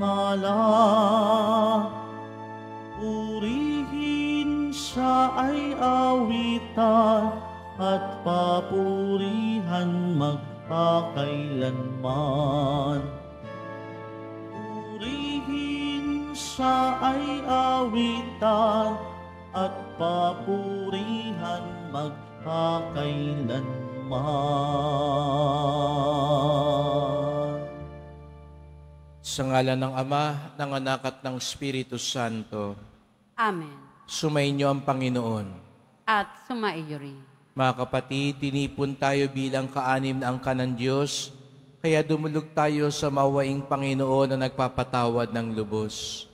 pangalan. Purihin siya ay awitan at papurihan magpakailanman. Purihin siya ay awitan at papurihan magpakailanman. Sa ngalan ng Ama, ng Anak at ng Espiritu Santo. Amen. Sumainyo ang Panginoon. At sumaiyo rin. Mga kapatid, tinipon tayo bilang kaanim na angka ng Diyos, kaya dumulog tayo sa mawaing Panginoon na nagpapatawad ng lubos.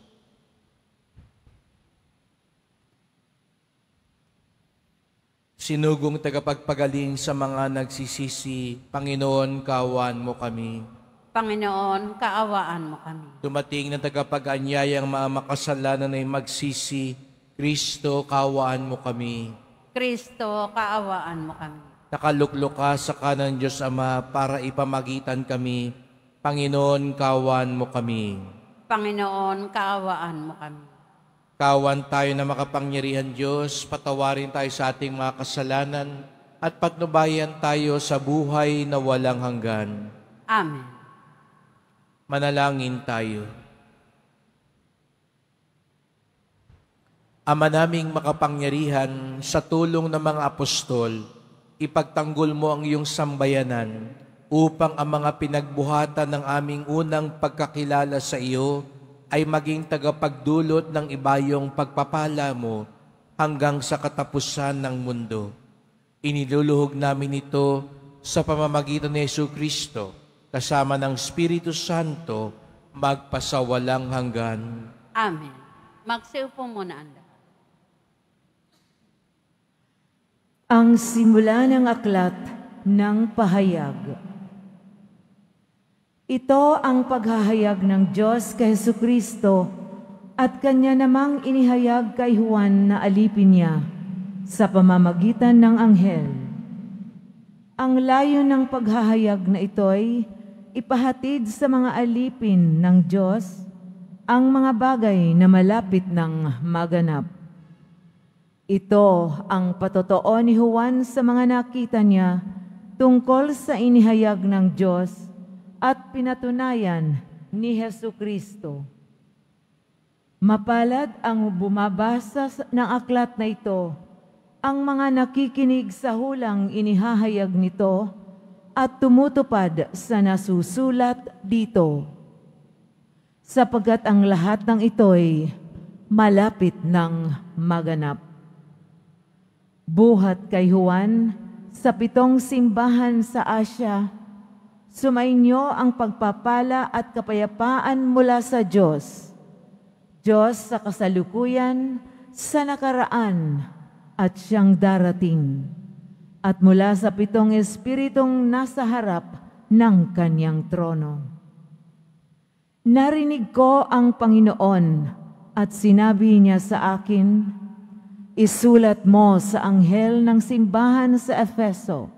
Sinugong tagapagpagaling sa mga nagsisisi, Panginoon, kawan mo kami. Panginoon, kaawaan mo kami. Dumating na tagapag ang mga makasalanan ay magsisi, Kristo, kaawaan mo kami. Kristo, kaawaan mo kami. Nakaluklok ka sa kanan Diyos Ama para ipamagitan kami. Panginoon, kaawaan mo kami. Panginoon, kaawaan mo kami. Kaawan tayo na makapangyarihan Diyos, patawarin tayo sa ating mga kasalanan at patnubayan tayo sa buhay na walang hanggan. Amen. Manalangin tayo. Ama naming makapangyarihan, sa tulong ng mga apostol, ipagtanggol mo ang iyong sambayanan upang ang mga pinagbuhatan ng aming unang pagkakilala sa iyo ay maging tagapagdulot ng ibayong pagpapala mo hanggang sa katapusan ng mundo. Iniluluhog namin ito sa pamamagitan ni Yesu Kristo kasama ng Espiritu Santo, magpasawalang hanggan. Amen. Magsiupo muna ang lahat. Ang simula ng aklat ng pahayag. Ito ang paghahayag ng Diyos kay Heso Kristo at kanya namang inihayag kay Juan na alipin niya sa pamamagitan ng anghel. Ang layo ng paghahayag na ito ay ipahatid sa mga alipin ng Diyos ang mga bagay na malapit ng maganap. Ito ang patotoo ni Juan sa mga nakita niya tungkol sa inihayag ng Diyos at pinatunayan ni Heso Kristo. Mapalad ang bumabasa ng aklat na ito, ang mga nakikinig sa hulang inihahayag nito, at tumutupad sa nasusulat dito. Sapagat ang lahat ng ito'y malapit ng maganap. Buhat kay Juan sa pitong simbahan sa Asya, sumainyo ang pagpapala at kapayapaan mula sa Diyos. Diyos sa kasalukuyan, sa nakaraan, at siyang darating at mula sa pitong espiritong nasa harap ng kanyang trono. Narinig ko ang Panginoon at sinabi niya sa akin, Isulat mo sa anghel ng simbahan sa Efeso.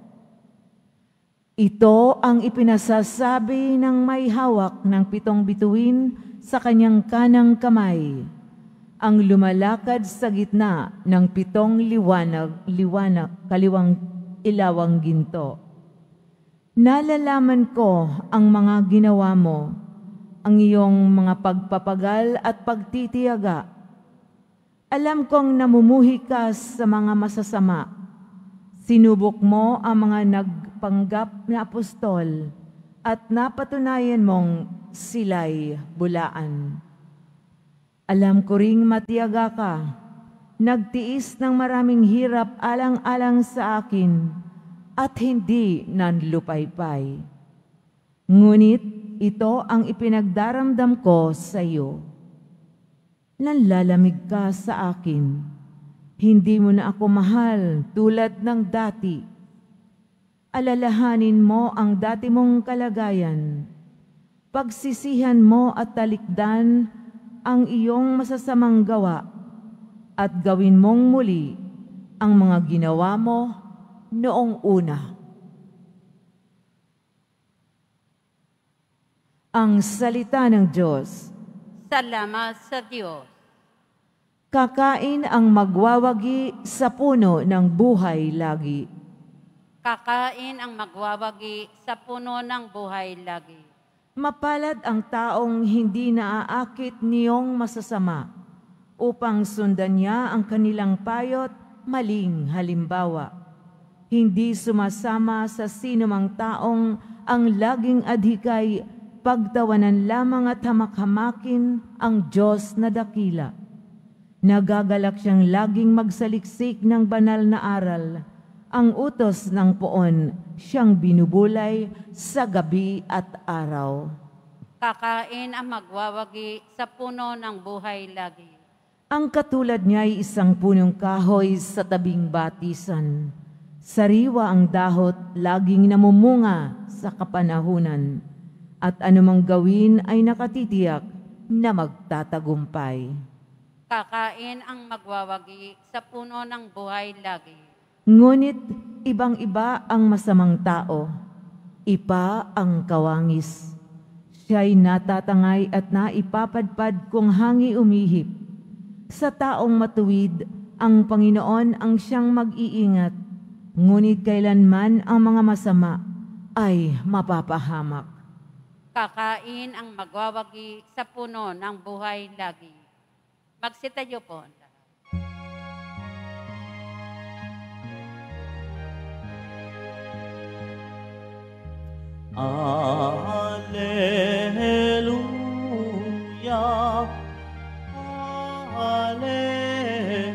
Ito ang ipinasasabi ng may hawak ng pitong bituin sa kanyang kanang kamay ang lumalakad sa gitna ng pitong liwanag, liwanag kaliwang ilawang ginto. Nalalaman ko ang mga ginawa mo, ang iyong mga pagpapagal at pagtitiyaga. Alam kong namumuhi ka sa mga masasama. Sinubok mo ang mga nagpanggap na apostol at napatunayan mong sila'y bulaan. Alam ko ring matiyaga ka, nagtiis ng maraming hirap alang-alang sa akin at hindi nanlupaypay. Ngunit ito ang ipinagdaramdam ko sa iyo. Nanlalamig ka sa akin. Hindi mo na ako mahal tulad ng dati. Alalahanin mo ang dati mong kalagayan. Pagsisihan mo at talikdan ang iyong masasamang gawa at gawin mong muli ang mga ginawa mo noong una. Ang salita ng Diyos. Salamat sa Diyos. Kakain ang magwawagi sa puno ng buhay lagi. Kakain ang magwawagi sa puno ng buhay lagi. Mapalad ang taong hindi naaakit niyong masasama upang sundan niya ang kanilang payot maling halimbawa. Hindi sumasama sa sinumang taong ang laging adhikay pagtawanan lamang at hamak ang Diyos na dakila. Nagagalak siyang laging magsaliksik ng banal na aral ang utos ng poon siyang binubulay sa gabi at araw. Kakain ang magwawagi sa puno ng buhay lagi. Ang katulad niya ay isang punong kahoy sa tabing batisan. Sariwa ang dahot laging namumunga sa kapanahunan. At anumang gawin ay nakatitiyak na magtatagumpay. Kakain ang magwawagi sa puno ng buhay lagi. Ngunit ibang-iba ang masamang tao, ipa ang kawangis. Siya'y natatangay at naipapadpad kung hangi umihip. Sa taong matuwid, ang Panginoon ang siyang mag-iingat, ngunit kailanman ang mga masama ay mapapahamak. Kakain ang magwawagi sa puno ng buhay lagi. Magsitayo po. Alleluia, Alleluia,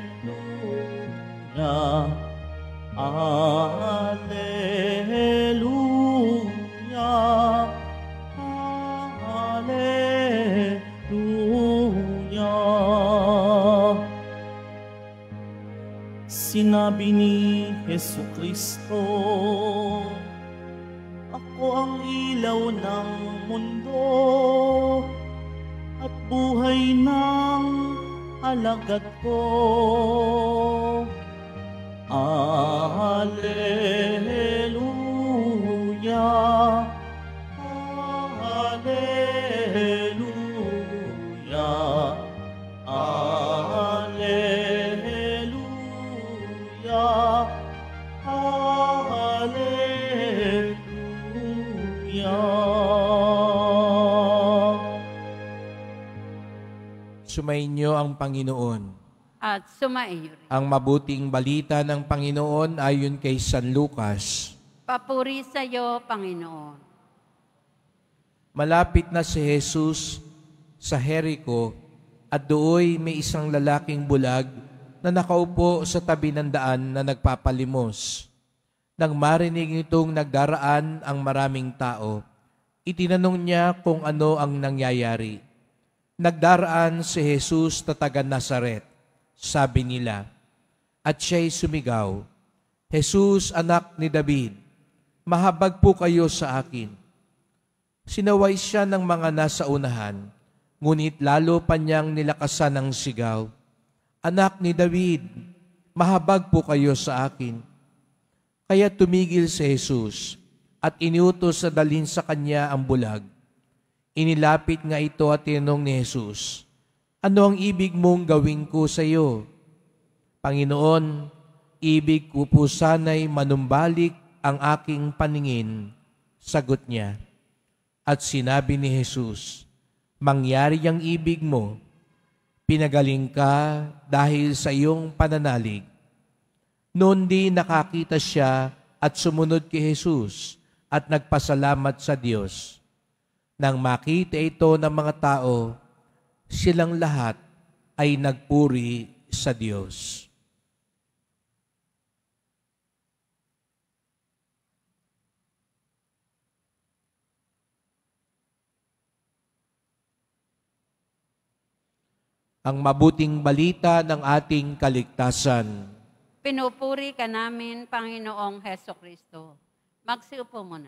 Alleluia, Alleluia. Sinabi ni Jesu Kristo, ako ang ilaw ng mundo at buhay ng alagat ko. Hallelujah. niya. Sumainyo ang Panginoon. At sumaiyo Ang mabuting balita ng Panginoon ayon kay San Lucas. Papuri sa iyo, Panginoon. Malapit na si Jesus sa Jericho at dooy may isang lalaking bulag na nakaupo sa tabi ng daan na nagpapalimos. Nang marinig nitong nagdaraan ang maraming tao, itinanong niya kung ano ang nangyayari. Nagdaraan si Jesus na taga Nazaret, sabi nila, at siya'y sumigaw, Jesus, anak ni David, mahabag po kayo sa akin. Sinaway siya ng mga nasa unahan, ngunit lalo pa niyang nilakasan ang sigaw, Anak ni David, mahabag po kayo sa akin. Kaya tumigil si Jesus at iniutos sa dalhin sa kanya ang bulag. Inilapit nga ito at tinanong ni Jesus, Ano ang ibig mong gawin ko sa iyo? Panginoon, ibig ko po sana'y manumbalik ang aking paningin. Sagot niya. At sinabi ni Jesus, Mangyari ang ibig mo, pinagaling ka dahil sa iyong pananalig. Noon di nakakita siya at sumunod kay Jesus at nagpasalamat sa Diyos. Nang makita ito ng mga tao, silang lahat ay nagpuri sa Diyos. ang mabuting balita ng ating kaligtasan. Pinupuri ka namin, Panginoong Heso Kristo. Magsiupo muna.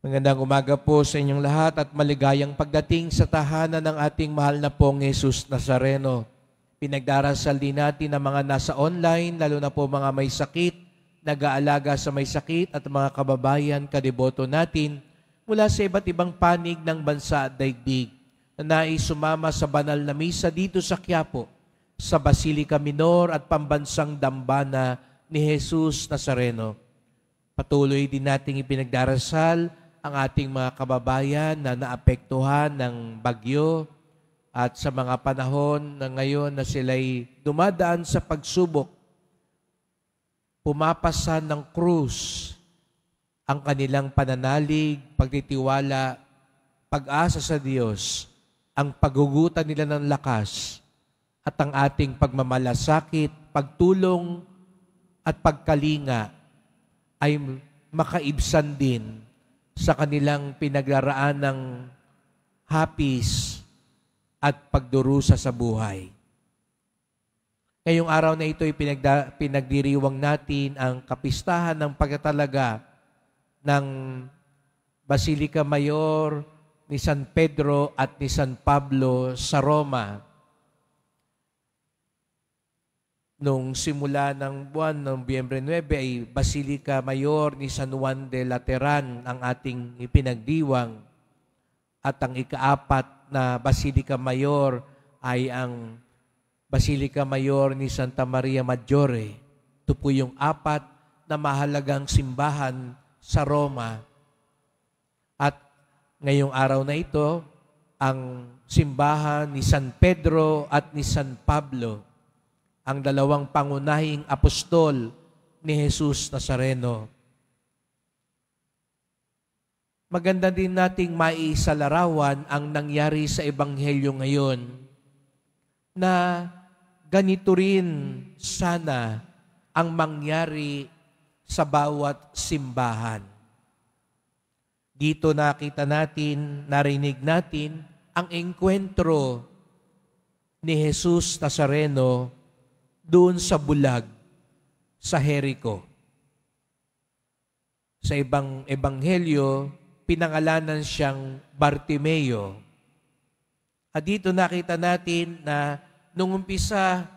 Magandang umaga po sa inyong lahat at maligayang pagdating sa tahanan ng ating mahal na pong Jesus Nazareno. Pinagdarasal din natin ang mga nasa online, lalo na po mga may sakit, nag-aalaga sa may sakit at mga kababayan, kadiboto natin mula sa iba't ibang panig ng bansa at daigdig na naisumama sa banal na misa dito sa Quiapo sa Basilica Minor at pambansang dambana ni Jesus Nazareno. Patuloy din nating ipinagdarasal ang ating mga kababayan na naapektuhan ng bagyo at sa mga panahon na ngayon na sila'y dumadaan sa pagsubok, pumapasan ng krus ang kanilang pananalig, pagtitiwala, pag-asa sa Diyos, ang pagugutan nila ng lakas at ang ating pagmamalasakit, pagtulong at pagkalinga ay makaibsan din sa kanilang pinagdaraan ng hapis at pagdurusa sa buhay. Ngayong araw na ito ay pinagda, pinagdiriwang natin ang kapistahan ng pagtatalaga ng Basilica Mayor ni San Pedro at ni San Pablo sa Roma nung simula ng buwan ng Biyembre 9 ay Basilica Mayor ni San Juan de Lateran ang ating ipinagdiwang at ang ikaapat na Basilica Mayor ay ang Basilica Mayor ni Santa Maria Maggiore. Ito po yung apat na mahalagang simbahan sa Roma. At ngayong araw na ito, ang simbahan ni San Pedro at ni San Pablo ang dalawang pangunahing apostol ni Jesus Nazareno. Maganda din nating maisalarawan ang nangyari sa Ebanghelyo ngayon na ganito rin sana ang mangyari sa bawat simbahan. Dito nakita natin, narinig natin ang engkwentro ni Jesus Nazareno doon sa bulag sa Jericho. Sa ibang ebanghelyo, pinangalanan siyang Bartimeo. At dito nakita natin na nung umpisa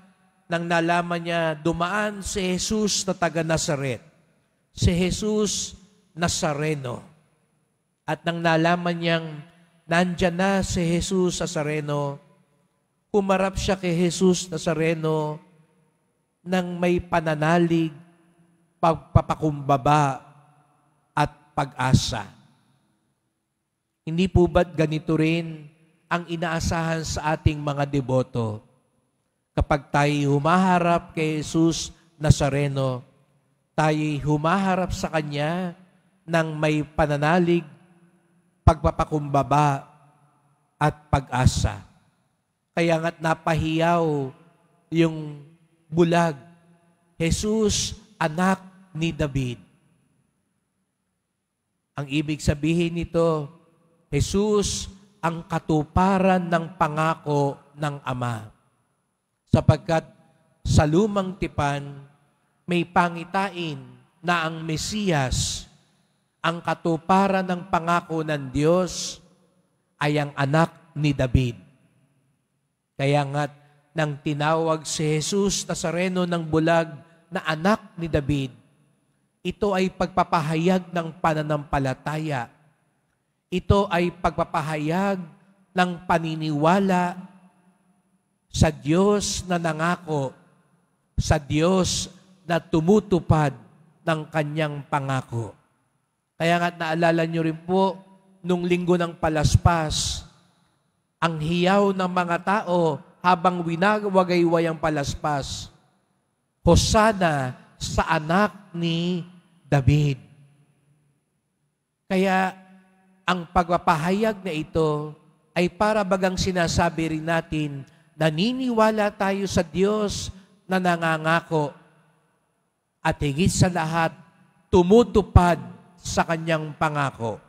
nang nalaman niya dumaan si Jesus na taga Nazaret, si Jesus Nazareno. At nang nalaman niyang nandyan na si Jesus Nazareno, kumarap siya kay Jesus Nazareno ng may pananalig, pagpapakumbaba, at pag-asa. Hindi po ba't ganito rin ang inaasahan sa ating mga deboto? Kapag tayo humaharap kay Jesus Nazareno, tayo'y humaharap sa Kanya ng may pananalig, pagpapakumbaba, at pag-asa. Kaya nga't napahiyaw yung bulag. Jesus, anak ni David. Ang ibig sabihin nito, Jesus ang katuparan ng pangako ng Ama. Sapagkat sa lumang tipan, may pangitain na ang Mesiyas, ang katuparan ng pangako ng Diyos, ay ang anak ni David. Kaya nga't nang tinawag si Jesus Nazareno ng bulag na anak ni David. Ito ay pagpapahayag ng pananampalataya. Ito ay pagpapahayag ng paniniwala sa Diyos na nangako, sa Diyos na tumutupad ng kanyang pangako. Kaya nga naalala nyo rin po, nung linggo ng palaspas, ang hiyaw ng mga tao habang winagwagayway ang palaspas. Hosana sa anak ni David. Kaya ang pagpapahayag na ito ay para bagang sinasabi rin natin, naniniwala tayo sa Diyos na nangangako at higit sa lahat, tumutupad sa kanyang pangako.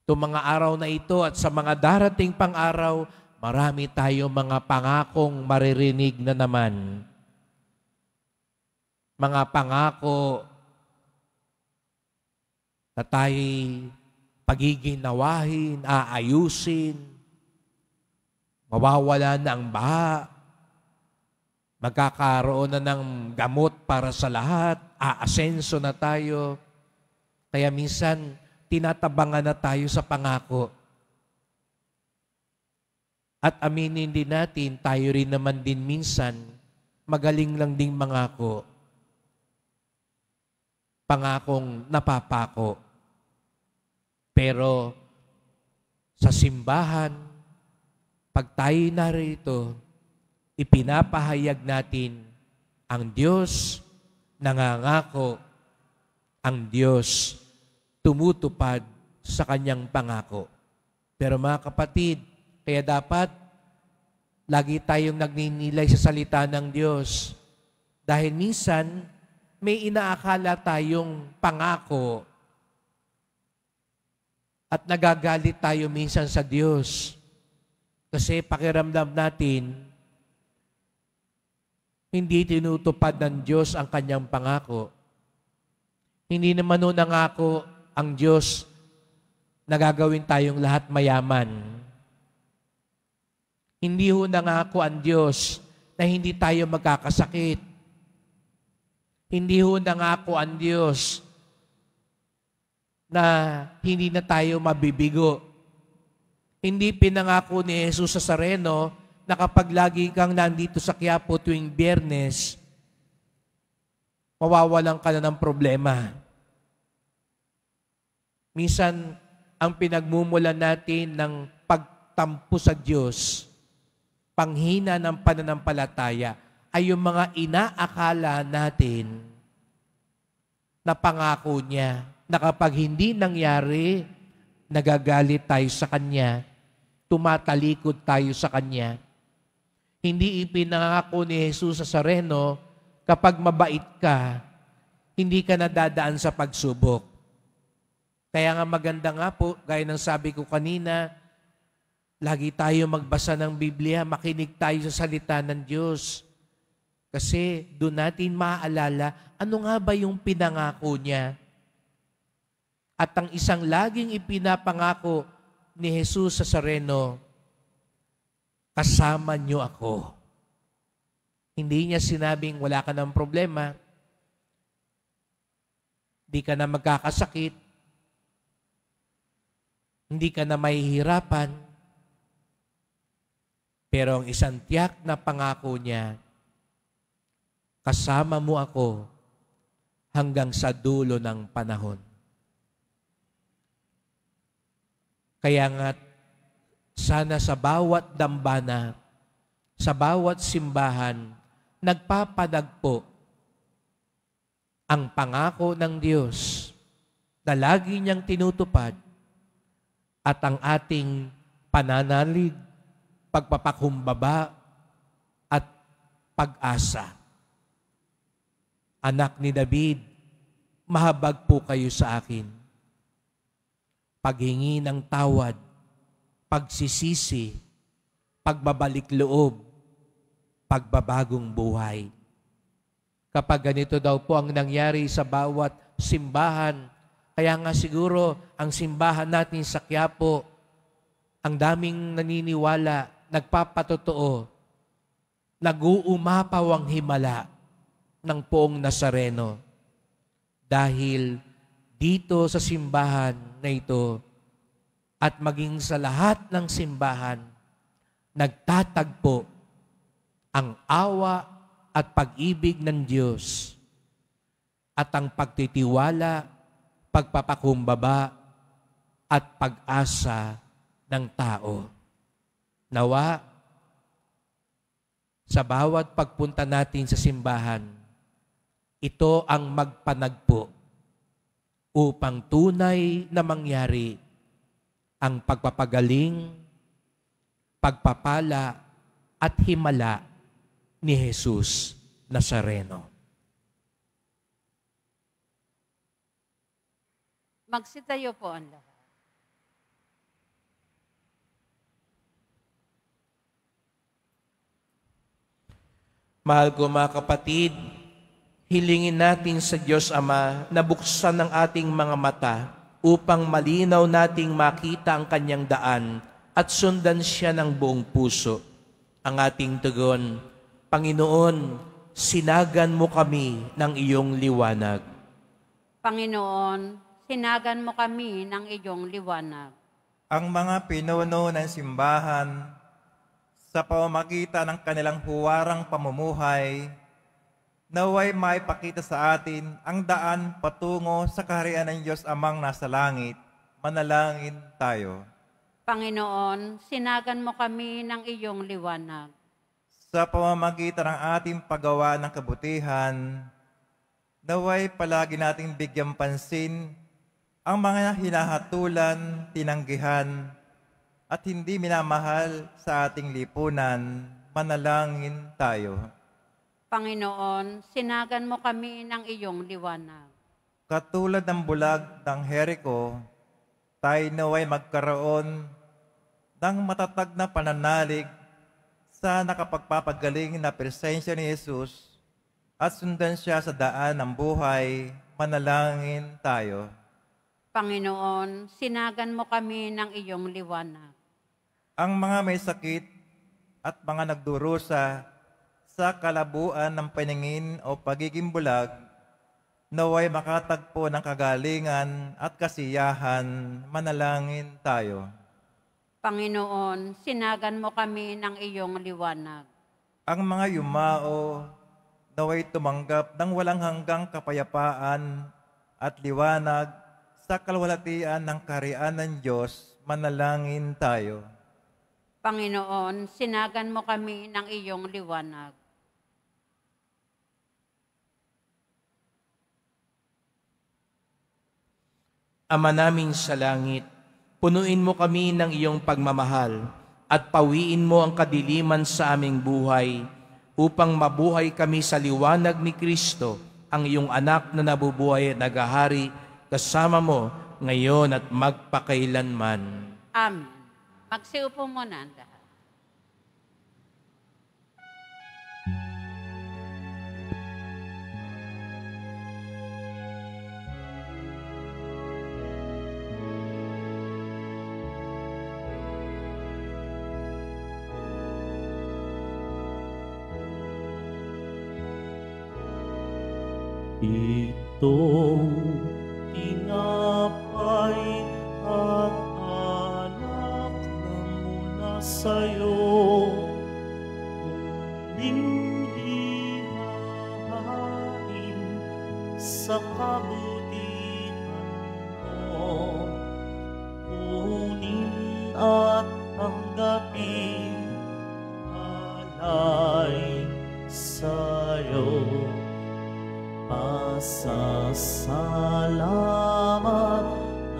Ito mga araw na ito at sa mga darating pang araw, marami tayong mga pangakong maririnig na naman. Mga pangako na tayo'y pagiginawahin, aayusin, mawawala na ang baha, magkakaroon na ng gamot para sa lahat, aasenso na tayo. Kaya minsan, tinatabangan na tayo sa pangako at aminin din natin, tayo rin naman din minsan, magaling lang ding mangako. Pangakong napapako. Pero sa simbahan, pag tayo narito, ipinapahayag natin ang Diyos nangangako, ang Diyos tumutupad sa kanyang pangako. Pero mga kapatid, kaya dapat, lagi tayong nagninilay sa salita ng Diyos. Dahil minsan, may inaakala tayong pangako at nagagalit tayo minsan sa Diyos. Kasi pakiramdam natin, hindi tinutupad ng Diyos ang kanyang pangako. Hindi naman nun ako ang Diyos na gagawin tayong lahat mayaman. Hindi ho nangako ang Diyos na hindi tayo magkakasakit. Hindi ho nangako ang Diyos na hindi na tayo mabibigo. Hindi pinangako ni Jesus sa Sareno na kapag lagi kang nandito sa Quiapo tuwing biyernes, mawawalan ka na ng problema. Minsan, ang pinagmumulan natin ng pagtampo sa Diyos panghina ng pananampalataya ay yung mga inaakala natin na pangako niya na kapag hindi nangyari, nagagalit tayo sa Kanya, tumatalikod tayo sa Kanya. Hindi ipinangako ni Jesus sa Sareno, kapag mabait ka, hindi ka nadadaan sa pagsubok. Kaya nga maganda nga po, gaya ng sabi ko kanina, Lagi tayo magbasa ng Biblia, makinig tayo sa salita ng Diyos. Kasi doon natin maaalala, ano nga ba yung pinangako niya? At ang isang laging ipinapangako ni Jesus sa Sareno, kasama niyo ako. Hindi niya sinabing wala ka ng problema, hindi ka na magkakasakit, hindi ka na mahihirapan, pero ang isang tiyak na pangako niya, kasama mo ako hanggang sa dulo ng panahon. Kaya nga, sana sa bawat dambana, sa bawat simbahan, nagpapadagpo ang pangako ng Diyos na lagi niyang tinutupad at ang ating pananalig pagpapakumbaba at pag-asa. Anak ni David, mahabag po kayo sa akin. Paghingi ng tawad, pagsisisi, pagbabalik loob, pagbabagong buhay. Kapag ganito daw po ang nangyari sa bawat simbahan, kaya nga siguro ang simbahan natin sa Quiapo, ang daming naniniwala nagpapatotoo, nag-uumapaw ang himala ng poong Nazareno dahil dito sa simbahan na ito at maging sa lahat ng simbahan, nagtatagpo ang awa at pag-ibig ng Diyos at ang pagtitiwala, pagpapakumbaba at pag-asa ng tao. Nawa, sa bawat pagpunta natin sa simbahan, ito ang magpanagpo upang tunay na mangyari ang pagpapagaling, pagpapala at himala ni Jesus Nazareno. Magsitayo po ang lahat. Mahal ko mga kapatid, hilingin natin sa Diyos Ama na buksan ang ating mga mata upang malinaw nating makita ang kanyang daan at sundan siya ng buong puso. Ang ating tugon, Panginoon, sinagan mo kami ng iyong liwanag. Panginoon, sinagan mo kami ng iyong liwanag. Ang mga pinuno ng simbahan sa pamamagitan ng kanilang huwarang pamumuhay, naway maipakita sa atin ang daan patungo sa kaharian ng Diyos amang nasa langit. Manalangin tayo. Panginoon, sinagan mo kami ng iyong liwanag. Sa pamamagitan ng ating paggawa ng kabutihan, naway palagi nating bigyan pansin ang mga hinahatulan, tinanggihan, at hindi minamahal sa ating lipunan, manalangin tayo. Panginoon, sinagan mo kami ng iyong liwanag. Katulad ng bulag ng Heriko, tayo naway magkaroon ng matatag na pananalig sa nakapagpapagaling na presensya ni Jesus at sundan siya sa daan ng buhay, manalangin tayo. Panginoon, sinagan mo kami ng iyong liwanag ang mga may sakit at mga nagdurusa sa kalabuan ng paningin o pagiging bulag naway makatagpo ng kagalingan at kasiyahan, manalangin tayo. Panginoon, sinagan mo kami ng iyong liwanag. Ang mga yumao naway tumanggap ng walang hanggang kapayapaan at liwanag sa kalwalatian ng karian ng Diyos, manalangin tayo. Panginoon, sinagan mo kami ng iyong liwanag. Ama namin sa langit, punuin mo kami ng iyong pagmamahal at pawiin mo ang kadiliman sa aming buhay upang mabuhay kami sa liwanag ni Kristo, ang iyong anak na nabubuhay at nagahari kasama mo ngayon at magpakailanman. Amen. Magsiupo muna ang lahat. Itong kabutihan mo kunin at tanggapin alay sa'yo pasasalamat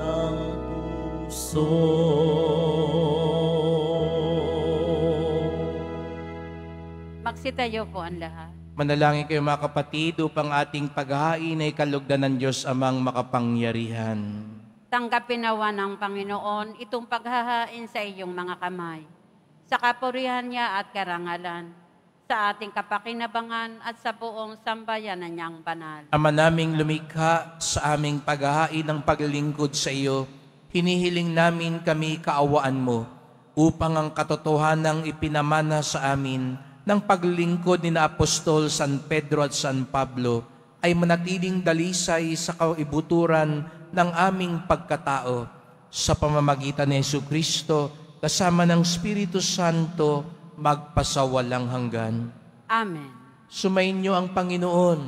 ng puso Magsitayo po ang lahat. Manalangin kayo mga kapatid upang ating paghahain ay kalugdan ng Diyos amang makapangyarihan. Tanggapin nawa ng Panginoon itong paghahain sa iyong mga kamay, sa kapurihan niya at karangalan, sa ating kapakinabangan at sa buong sambayanan niyang banal. Ama naming lumikha sa aming paghahain ng paglilingkod sa iyo, hinihiling namin kami kaawaan mo upang ang katotohanan katotohanang ipinamana sa amin ng paglingkod ni na Apostol San Pedro at San Pablo ay manatiling dalisay sa kauibuturan ng aming pagkatao sa pamamagitan ni Yesu Kristo kasama ng Espiritu Santo magpasawalang hanggan. Amen. Sumainyo ang Panginoon.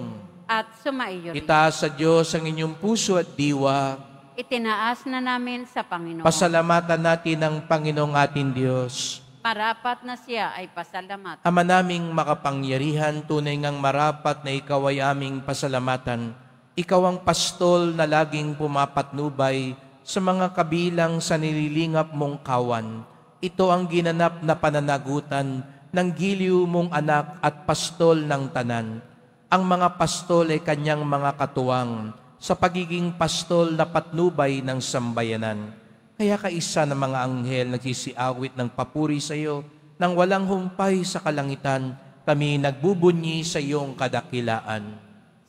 At sumaiyo rin. Itaas sa Diyos ang inyong puso at diwa. Itinaas na namin sa Panginoon. Pasalamatan natin ang Panginoong ating Diyos. Marapat na siya ay pasalamat. Ama naming makapangyarihan, tunay ngang marapat na ikaw ay aming pasalamatan. Ikaw ang pastol na laging pumapatnubay sa mga kabilang sa nililingap mong kawan. Ito ang ginanap na pananagutan ng giliw mong anak at pastol ng tanan. Ang mga pastol ay kanyang mga katuwang sa pagiging pastol na patnubay ng sambayanan kaya kaisa ng mga anghel nagsisiawit ng papuri sa iyo nang walang humpay sa kalangitan, kami nagbubunyi sa iyong kadakilaan.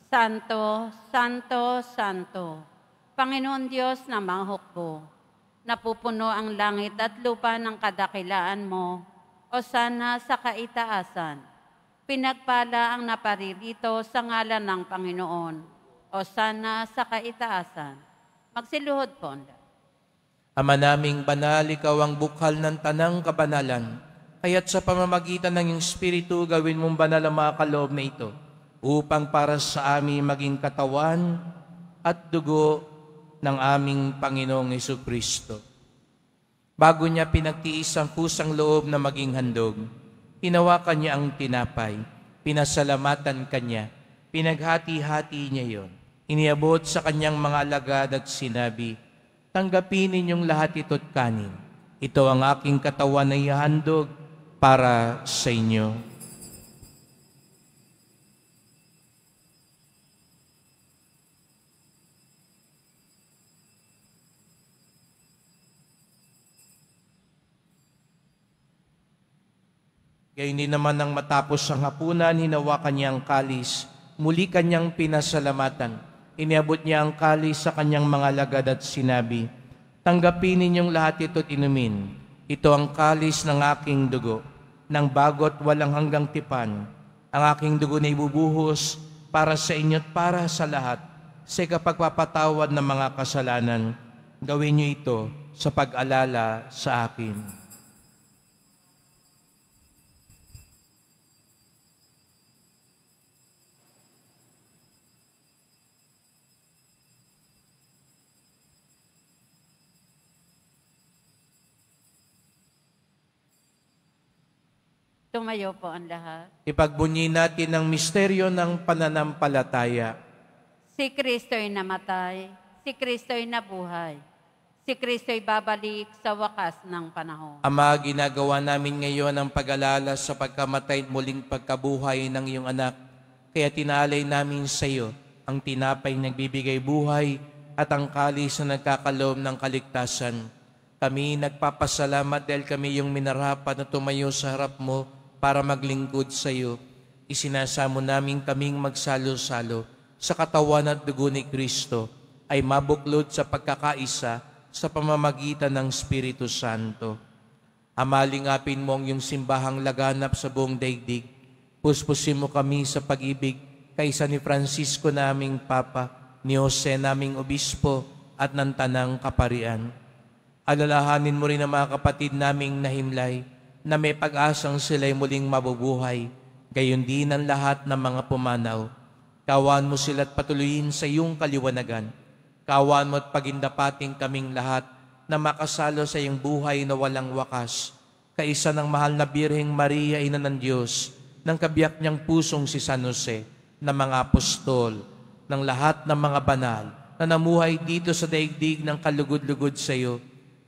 Santo, Santo, Santo, Panginoon Diyos na mga napupuno ang langit at lupa ng kadakilaan mo, o sana sa kaitaasan. Pinagpala ang naparirito sa ngalan ng Panginoon, o sana sa kaitaasan. Magsiluhod po. Ama naming banal, ikaw ang bukhal ng tanang kabanalan. Kaya't sa pamamagitan ng iyong Espiritu, gawin mong banal ang mga kaloob na ito, upang para sa amin maging katawan at dugo ng aming Panginoong Yesu Kristo. Bago niya pinagtiis ang kusang loob na maging handog, hinawakan niya ang tinapay, pinasalamatan kanya, pinaghati-hati niya yon, iniabot sa kanyang mga alagad at sinabi, tanggapin ninyong lahat ito't kanin. Ito ang aking katawan na ihandog para sa inyo. Gayon din naman nang matapos ang hapunan, hinawakan niya ang kalis, muli kanyang pinasalamatan Iniabot niya ang kalis sa kanyang mga lagad at sinabi, Tanggapin ninyong lahat ito't inumin. Ito ang kalis ng aking dugo, ng bagot walang hanggang tipan. Ang aking dugo na ibubuhos para sa inyo at para sa lahat sa kapagpapatawad ng mga kasalanan. Gawin niyo ito sa pag-alala sa akin. Tumayo po ang lahat. Ipagbunyi natin ang misteryo ng pananampalataya. Si Kristo'y namatay, si Kristo'y nabuhay, si Kristo'y babalik sa wakas ng panahon. Ama, ginagawa namin ngayon ang pag-alala sa pagkamatay at muling pagkabuhay ng iyong anak. Kaya tinalay namin sa iyo ang tinapay na nagbibigay buhay at ang kalis na nagkakalob ng kaligtasan. Kami nagpapasalamat dahil kami yung minarapat na tumayo sa harap mo para maglingkod sa iyo. Isinasamo namin kaming magsalo-salo sa katawan at dugo ni Kristo ay mabuklod sa pagkakaisa sa pamamagitan ng Espiritu Santo. Amalingapin mo ang iyong simbahang laganap sa buong daigdig. Puspusin mo kami sa pag-ibig kaysa ni Francisco naming Papa, ni Jose naming Obispo, at ng Tanang Kaparian. Alalahanin mo rin ang mga kapatid naming nahimlay, na may pag-asang sila'y muling mabubuhay, gayon din ang lahat ng mga pumanaw. Kawan mo sila't patuloyin sa iyong kaliwanagan. Kawan mo at pagindapating kaming lahat na makasalo sa iyong buhay na walang wakas. Kaisa ng mahal na Birheng Maria, Ina ng Diyos, ng kabiyak niyang pusong si San Jose, ng mga apostol, ng lahat ng mga banal, na namuhay dito sa daigdig ng kalugod-lugod sa iyo,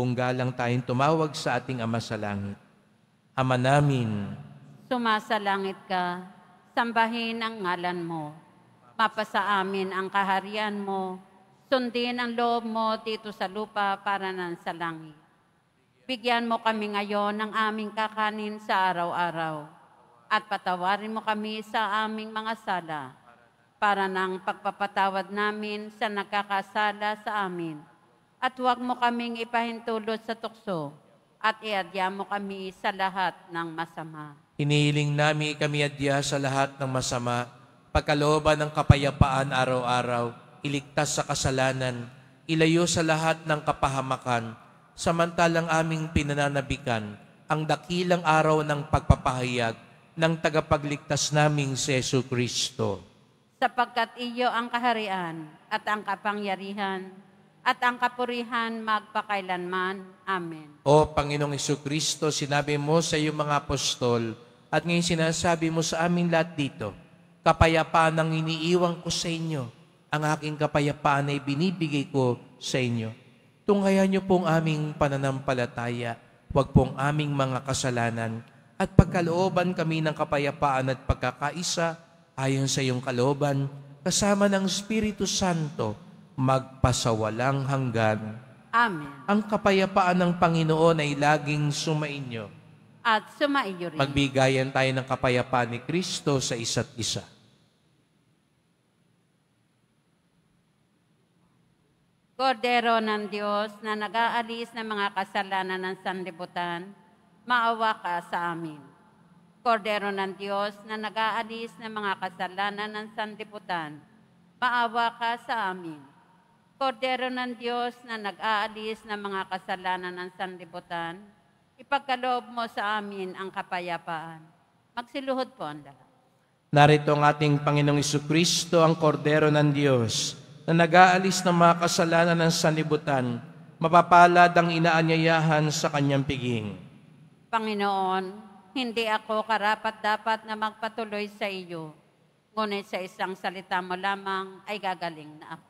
kung galang tayong tumawag sa ating Ama sa Langit. Ama namin, sumasalangit ka, sambahin ang ngalan mo, mapasa amin ang kaharian mo, sundin ang loob mo dito sa lupa para nang sa langit. Bigyan mo kami ngayon ng aming kakanin sa araw-araw at patawarin mo kami sa aming mga sala para nang pagpapatawad namin sa nagkakasala sa amin at huwag mo kaming ipahintulot sa tukso at iadya mo kami sa lahat ng masama. Hinihiling namin kami adya sa lahat ng masama, pagkalooban ng kapayapaan araw-araw, iligtas sa kasalanan, ilayo sa lahat ng kapahamakan, samantalang aming pinananabikan ang dakilang araw ng pagpapahayag ng tagapagligtas naming si Yesu Kristo. Sapagkat iyo ang kaharian at ang kapangyarihan at ang kapurihan magpakailanman. Amen. O Panginoong Kristo, sinabi mo sa iyong mga apostol at ngayon sinasabi mo sa amin lahat dito, kapayapaan ang iniiwan ko sa inyo, ang aking kapayapaan ay binibigay ko sa inyo. Tunghayan niyo pong aming pananampalataya, huwag pong aming mga kasalanan, at pagkalooban kami ng kapayapaan at pagkakaisa ayon sa iyong kalooban, kasama ng Espiritu Santo, magpasawalang hanggan. Amen. Ang kapayapaan ng Panginoon ay laging sumainyo. At sumaiyo rin. Magbigayan tayo ng kapayapaan ni Kristo sa isa't isa. Kordero ng Diyos na nag-aalis ng mga kasalanan ng sanlibutan, maawa ka sa amin. Kordero ng Diyos na nag-aalis ng mga kasalanan ng sanlibutan, maawa ka sa amin. Kordero ng Diyos na nag-aalis ng mga kasalanan ng sanlibutan, ipagkaloob mo sa amin ang kapayapaan. Magsiluhod po ang lahat. Narito ang ating Panginoong Kristo, ang Kordero ng Diyos, na nag-aalis ng mga kasalanan ng sanlibutan, mapapalad ang inaanyayahan sa kanyang piging. Panginoon, hindi ako karapat-dapat na magpatuloy sa iyo, ngunit sa isang salita mo lamang ay gagaling na ako.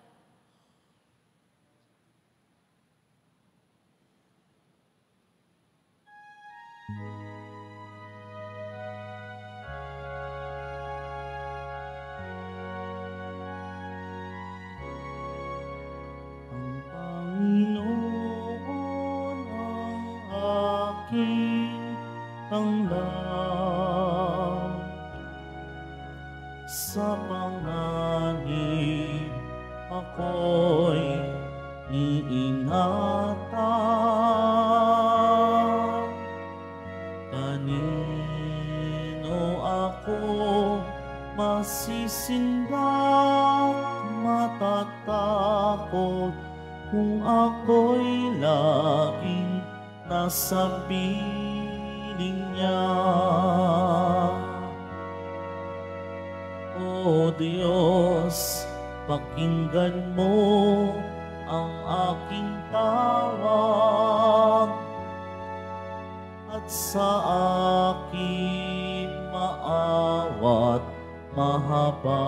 ako'y iingatan Kanino ako masisindak matatakot Kung ako'y laging nasa piling niya O oh Diyos, Pakinggan mo ang aking tawag at sa akin maawat mahaba.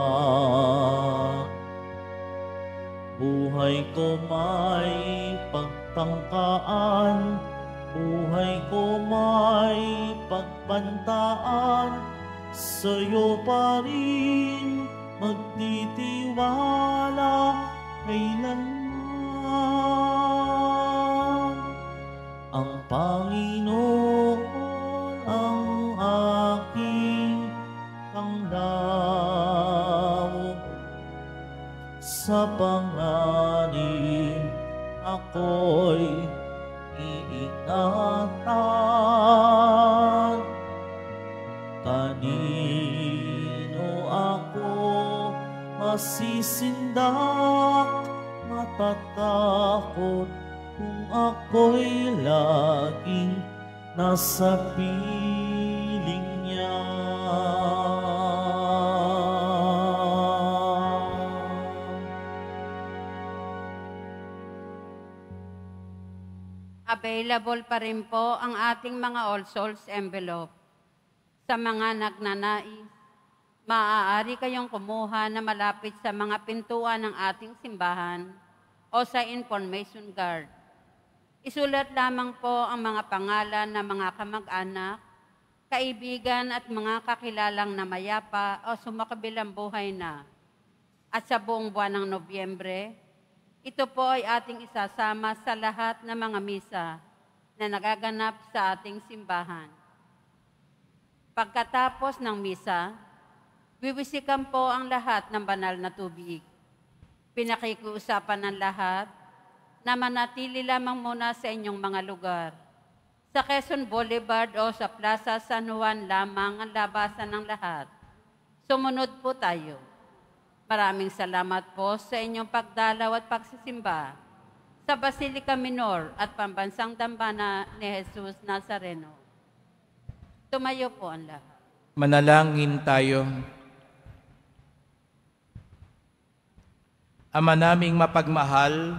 Buhay ko may pagtangkaan, buhay ko may pagbantaan, sa'yo pa rin magtitiwala kailanman. Ang Panginoon ang aking panglaw. Sa panganib ako'y iingatan. masisindak, matatakot kung ako'y laging nasa piling niya. Available pa rin po ang ating mga All Souls envelope sa mga nagnanais maaari kayong kumuha na malapit sa mga pintuan ng ating simbahan o sa information guard. Isulat lamang po ang mga pangalan ng mga kamag-anak, kaibigan at mga kakilalang na mayapa o sumakabilang buhay na. At sa buong buwan ng Nobyembre, ito po ay ating isasama sa lahat ng mga misa na nagaganap sa ating simbahan. Pagkatapos ng misa, Bibisikan po ang lahat ng banal na tubig. Pinakikiusapan ng lahat na manatili lamang muna sa inyong mga lugar. Sa Quezon Boulevard o sa Plaza San Juan lamang ang labasan ng lahat. Sumunod po tayo. Maraming salamat po sa inyong pagdalaw at pagsisimba sa Basilica Minor at Pambansang Dambana ni Jesus Nazareno. Tumayo po ang lahat. Manalangin tayo. Ama naming mapagmahal,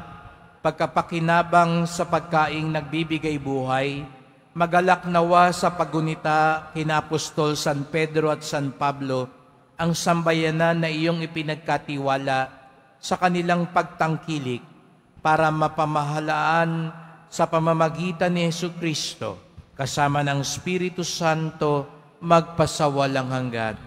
pagkapakinabang sa pagkaing nagbibigay buhay, magalak nawa sa pagunita kina Apostol San Pedro at San Pablo ang sambayanan na iyong ipinagkatiwala sa kanilang pagtangkilik para mapamahalaan sa pamamagitan ni Yesu Kristo kasama ng Espiritu Santo magpasawalang hanggan.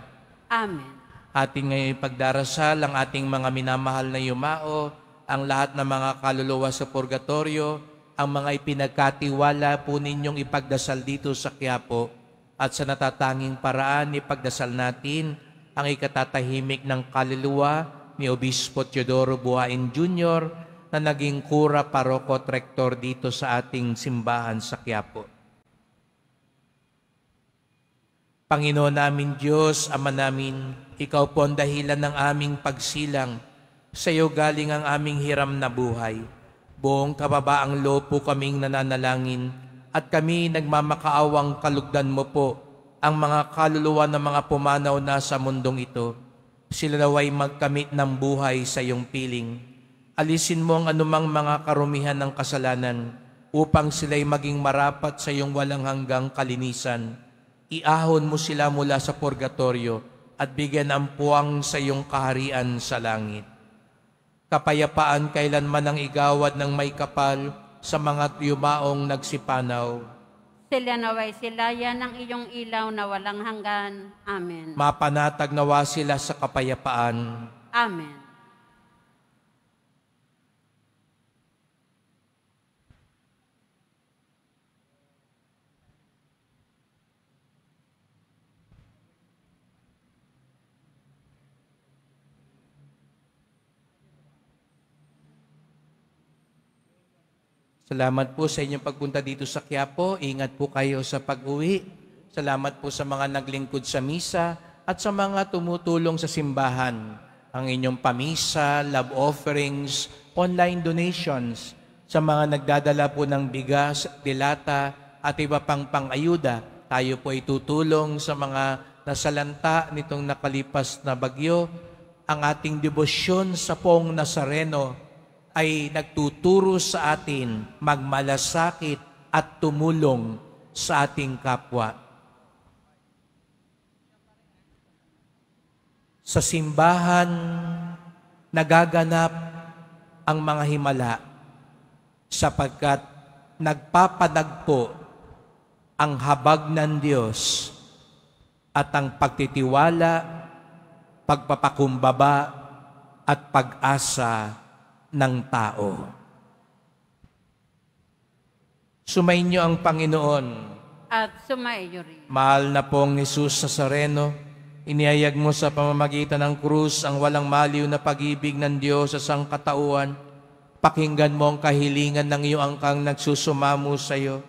Amen ating ngayon ipagdarasal ang ating mga minamahal na yumao, ang lahat ng mga kaluluwa sa purgatorio, ang mga ipinagkatiwala po ninyong ipagdasal dito sa Quiapo at sa natatanging paraan ipagdasal natin ang ikatatahimik ng kaluluwa ni Obispo Teodoro Buhain Jr. na naging kura paroko rektor dito sa ating simbahan sa Quiapo. Panginoon namin Diyos, Ama namin, Ikaw po ang dahilan ng aming pagsilang. Sa iyo galing ang aming hiram na buhay. Buong kababaang loob kaming nananalangin at kami nagmamakaawang kalugdan mo po ang mga kaluluwa ng mga pumanaw na sa mundong ito. Sila naway magkamit ng buhay sa iyong piling. Alisin mo ang anumang mga karumihan ng kasalanan upang sila'y maging marapat sa iyong walang hanggang kalinisan Iahon mo sila mula sa purgatorio at bigyan ang puwang sa iyong kaharian sa langit. Kapayapaan kailanman ang igawad ng may kapal sa mga yumaong nagsipanaw. Sila naway sila yan ang iyong ilaw na walang hanggan. Amen. Mapanatag nawa sila sa kapayapaan. Amen. Salamat po sa inyong pagpunta dito sa Quiapo. Ingat po kayo sa pag-uwi. Salamat po sa mga naglingkod sa misa at sa mga tumutulong sa simbahan. Ang inyong pamisa, love offerings, online donations, sa mga nagdadala po ng bigas, dilata at iba pang pangayuda. Tayo po ay tutulong sa mga nasalanta nitong nakalipas na bagyo. Ang ating debosyon sa pong Nazareno, ay nagtuturo sa atin magmalasakit at tumulong sa ating kapwa. Sa simbahan, nagaganap ang mga himala sapagkat nagpapadagpo ang habag ng Diyos at ang pagtitiwala, pagpapakumbaba at pag-asa ng tao. Sumainyo ang Panginoon. At sumainyo rin. Mahal na pong Jesus Nazareno, iniyayag mo sa pamamagitan ng krus ang walang maliw na pag-ibig ng Diyos sa sangkatauan. Pakinggan mo ang kahilingan ng iyong angkang nagsusumamo sa iyo.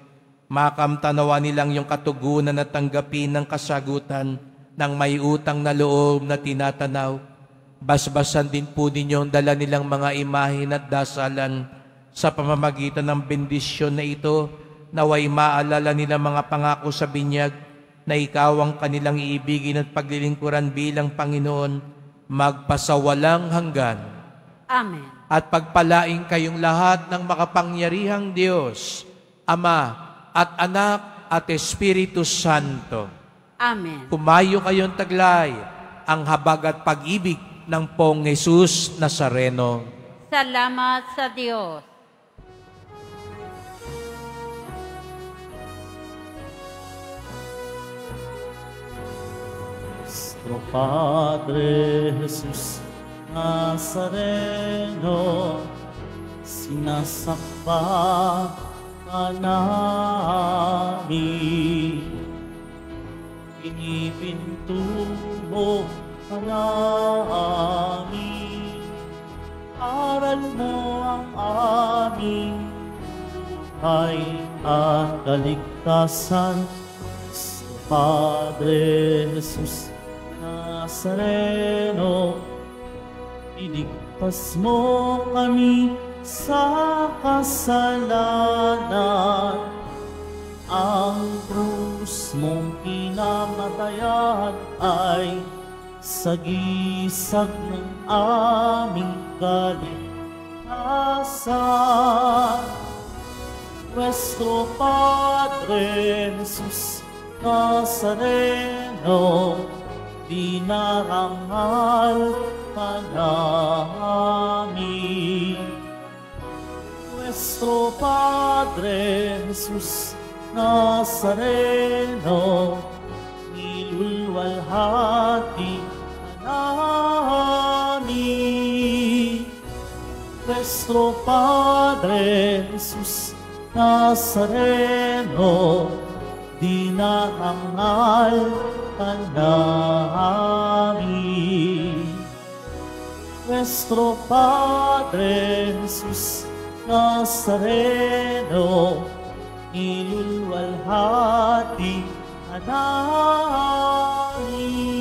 Makamtanawa nilang yung katugunan at tanggapin ng kasagutan ng may utang na loob na tinatanaw Basbasan din po ninyo ang dala nilang mga imahin at dasalan sa pamamagitan ng bendisyon na ito naway maalala nila mga pangako sa binyag na ikaw ang kanilang iibigin at paglilingkuran bilang Panginoon magpasawalang hanggan. Amen. At pagpalain kayong lahat ng makapangyarihang Diyos, Ama at Anak at Espiritu Santo. Amen. Kumayo kayong taglay ang habag at pag-ibig ng pong Jesus Nazareno. Salamat sa Diyos. Nuestro Padre Jesús Nazareno, sinasakpa ka namin, pinipinto mo namin. Aral mo ang amin ay ang kaligtasan sa Padre Jesus Nazareno. Iligtas mo kami sa kasalanan ang krus mong pinamatayan ay Sagisag ng aming kaligtasan Nuestro Padre Jesus Nazareno Dinarangal pa namin Nuestro Padre Jesus Nazareno Nilulwalhati Ani, nuestro Padre Jesús Nazareno, dinaangal ka namin. Nuestro Padre Jesús Nazareno, inulwalhati ka namin.